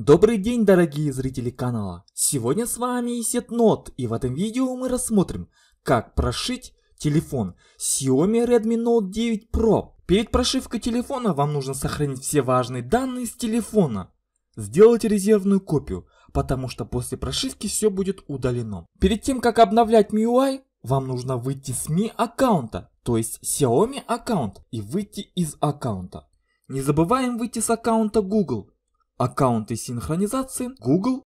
Добрый день, дорогие зрители канала! Сегодня с вами Сетнот, и в этом видео мы рассмотрим, как прошить телефон Xiaomi Redmi Note 9 Pro. Перед прошивкой телефона вам нужно сохранить все важные данные с телефона. сделать резервную копию, потому что после прошивки все будет удалено. Перед тем, как обновлять MIUI, вам нужно выйти с Mi аккаунта, то есть Xiaomi аккаунт, и выйти из аккаунта. Не забываем выйти с аккаунта Google аккаунты синхронизации Google.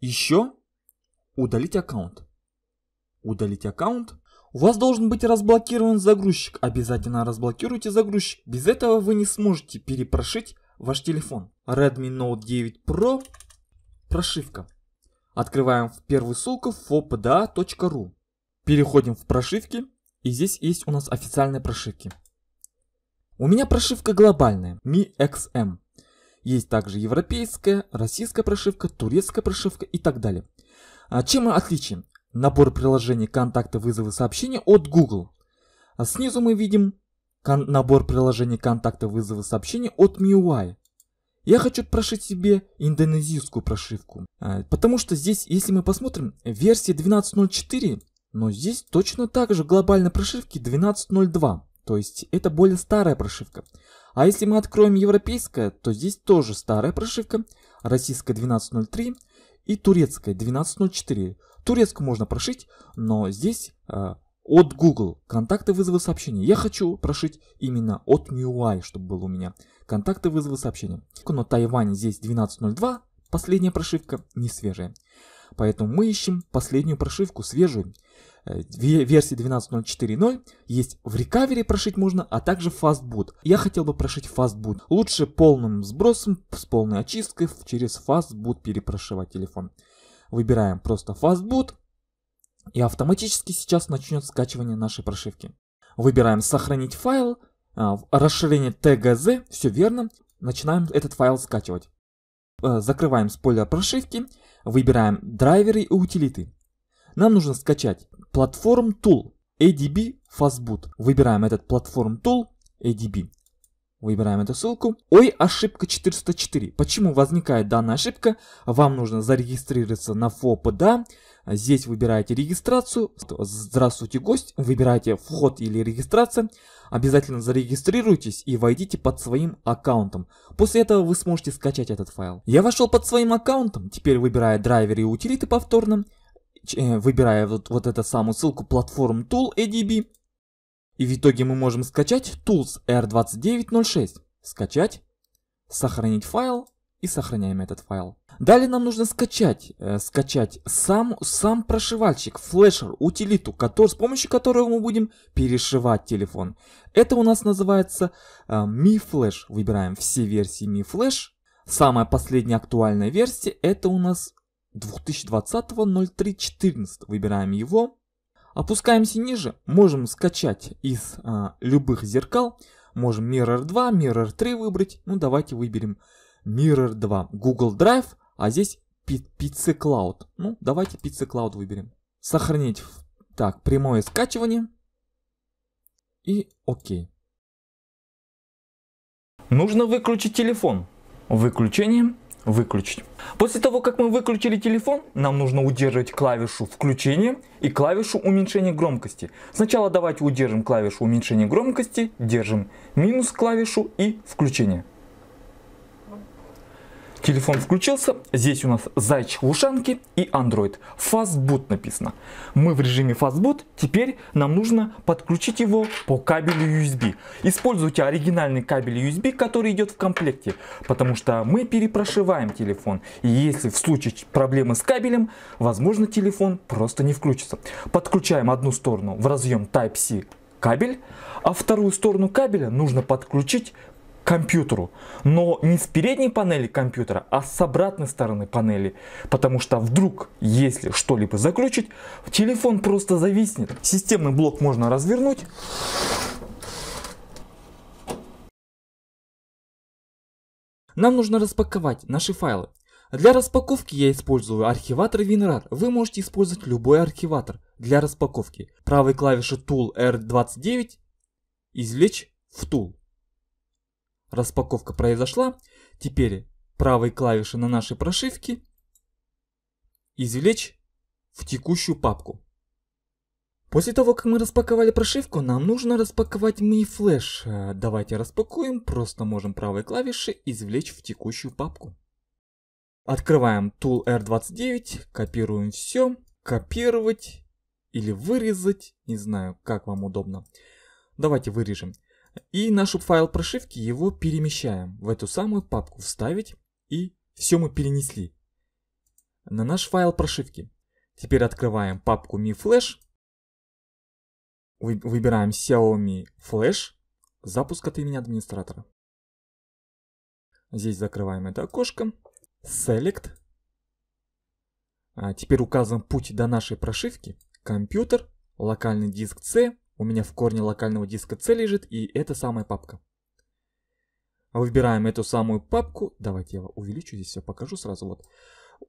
Еще удалить аккаунт. Удалить аккаунт. У вас должен быть разблокирован загрузчик. Обязательно разблокируйте загрузчик. Без этого вы не сможете перепрошить ваш телефон. Redmi Note 9 Pro. Прошивка. Открываем в первую ссылку fopda.ru. Переходим в прошивки. И здесь есть у нас официальные прошивки. У меня прошивка глобальная, Mi XM. Есть также европейская, российская прошивка, турецкая прошивка и так далее. А чем мы отличим набор приложений контакта, вызовы, сообщения от Google? А снизу мы видим набор приложений контакта, вызовы, сообщения от MIUI. Я хочу прошить себе индонезийскую прошивку, а, потому что здесь, если мы посмотрим, версии 12.04, но здесь точно так же глобальной прошивки 12.02, то есть это более старая прошивка. А если мы откроем европейское, то здесь тоже старая прошивка, российская 1203 и турецкая 1204. Турецкую можно прошить, но здесь э, от Google контакты вызова сообщения. Я хочу прошить именно от MIUI, чтобы было у меня контакты вызова сообщения. Но Тайвань здесь 1202, последняя прошивка не свежая. Поэтому мы ищем последнюю прошивку, свежую. Э, версии 12.04.0 есть в рекавере прошить можно, а также фастбут. Я хотел бы прошить фастбут. Лучше полным сбросом, с полной очисткой через фастбут перепрошивать телефон. Выбираем просто фастбут и автоматически сейчас начнет скачивание нашей прошивки. Выбираем сохранить файл, а, расширение tgz, все верно. Начинаем этот файл скачивать. Э, закрываем с поля прошивки, выбираем драйверы и утилиты. Нам нужно скачать Platform Tool ADB Fastboot. Выбираем этот Platform Tool ADB. Выбираем эту ссылку. Ой, ошибка 404. Почему возникает данная ошибка? Вам нужно зарегистрироваться на ФОПДА. Здесь выбираете регистрацию. Здравствуйте, гость. Выбираете вход или регистрация. Обязательно зарегистрируйтесь и войдите под своим аккаунтом. После этого вы сможете скачать этот файл. Я вошел под своим аккаунтом. Теперь выбираю драйверы и утилиты повторно. Э, выбирая вот, вот эту самую ссылку платформ Tool ADB. И в итоге мы можем скачать Tools R2906. Скачать, сохранить файл и сохраняем этот файл. Далее нам нужно скачать, э, скачать сам, сам прошивальщик, флешер, утилиту, который, с помощью которого мы будем перешивать телефон. Это у нас называется э, Mi Flash. Выбираем все версии Mi Flash. Самая последняя актуальная версия это у нас 2020 03 Выбираем его. Опускаемся ниже, можем скачать из а, любых зеркал. Можем Mirror 2, Mirror 3 выбрать. Ну, давайте выберем Mirror 2. Google Drive, а здесь Pizza Cloud. Ну, давайте Pizza Cloud выберем. Сохранить. Так, прямое скачивание. И ОК. Нужно выключить телефон. Выключение. Выключить. После того, как мы выключили телефон, нам нужно удерживать клавишу включения и клавишу уменьшения громкости. Сначала давайте удержим клавишу уменьшения громкости, держим минус клавишу и включение. Телефон включился, здесь у нас зайчик в ушанке и Android. Fastboot написано. Мы в режиме Fastboot, теперь нам нужно подключить его по кабелю USB. Используйте оригинальный кабель USB, который идет в комплекте, потому что мы перепрошиваем телефон. И если в случае проблемы с кабелем, возможно телефон просто не включится. Подключаем одну сторону в разъем Type-C кабель, а вторую сторону кабеля нужно подключить компьютеру, но не с передней панели компьютера, а с обратной стороны панели, потому что вдруг, если что-либо заключить, телефон просто зависнет. Системный блок можно развернуть. Нам нужно распаковать наши файлы. Для распаковки я использую архиватор WinRAR. Вы можете использовать любой архиватор для распаковки. Правой клавишей Tool R29 извлечь в Tool. Распаковка произошла. Теперь правой клавишей на нашей прошивке извлечь в текущую папку. После того, как мы распаковали прошивку, нам нужно распаковать мы флеш э, Давайте распакуем, просто можем правой клавишей извлечь в текущую папку. Открываем Tool R29, копируем все, копировать или вырезать, не знаю, как вам удобно. Давайте вырежем. И нашу файл прошивки его перемещаем в эту самую папку «Вставить» и все мы перенесли на наш файл прошивки. Теперь открываем папку Mi Flash, выбираем Xiaomi Flash, запуск от имени администратора. Здесь закрываем это окошко, Select. А теперь указываем путь до нашей прошивки, компьютер, локальный диск C у меня в корне локального диска C лежит и эта самая папка. Выбираем эту самую папку. Давайте я увеличу здесь все, покажу сразу. Вот.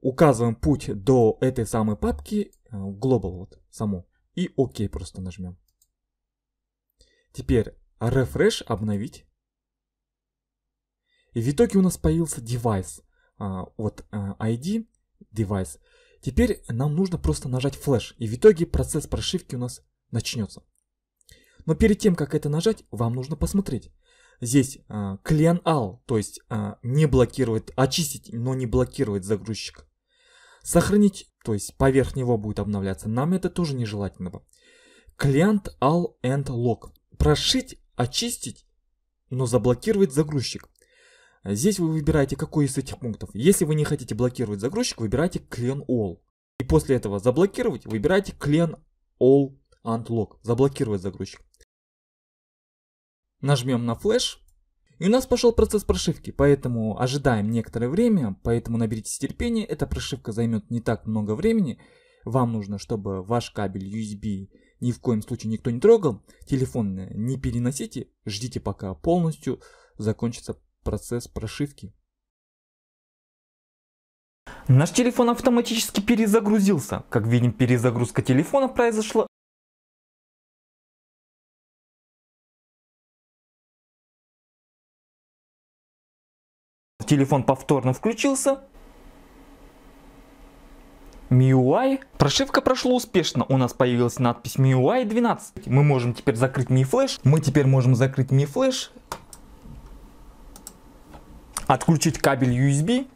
Указываем путь до этой самой папки, global э, вот, саму. И ОК просто нажмем. Теперь refresh обновить. И в итоге у нас появился девайс. Э, вот ID, э, девайс. Теперь нам нужно просто нажать Flash И в итоге процесс прошивки у нас начнется. Но перед тем, как это нажать, вам нужно посмотреть. Здесь э, Clean All, то есть э, не блокировать, очистить, но не блокировать загрузчик. Сохранить, то есть поверх него будет обновляться. Нам это тоже нежелательно. Client All and Log. Прошить, очистить, но заблокировать загрузчик. Здесь вы выбираете какой из этих пунктов. Если вы не хотите блокировать загрузчик, выбирайте Clean All. И после этого заблокировать, выбирайте Clean All and Log. Заблокировать загрузчик. Нажмем на флеш. И у нас пошел процесс прошивки, поэтому ожидаем некоторое время, поэтому наберитесь терпения, эта прошивка займет не так много времени. Вам нужно, чтобы ваш кабель USB ни в коем случае никто не трогал, телефон не переносите, ждите пока полностью закончится процесс прошивки. Наш телефон автоматически перезагрузился. Как видим, перезагрузка телефона произошла телефон повторно включился. MIUI. Прошивка прошла успешно, у нас появилась надпись MIUI 12. Мы можем теперь закрыть Mi Flash. Мы теперь можем закрыть Mi Flash. Отключить кабель USB.